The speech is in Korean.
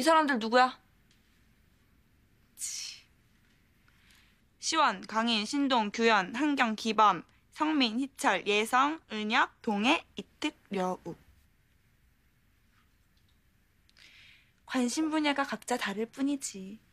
이 사람들 누구야? 시원, 강인, 신동, 규현, 한경, 기범, 성민, 희철, 예성, 은혁, 동해, 이특, 려우. 관심 분야가 각자 다를 뿐이지.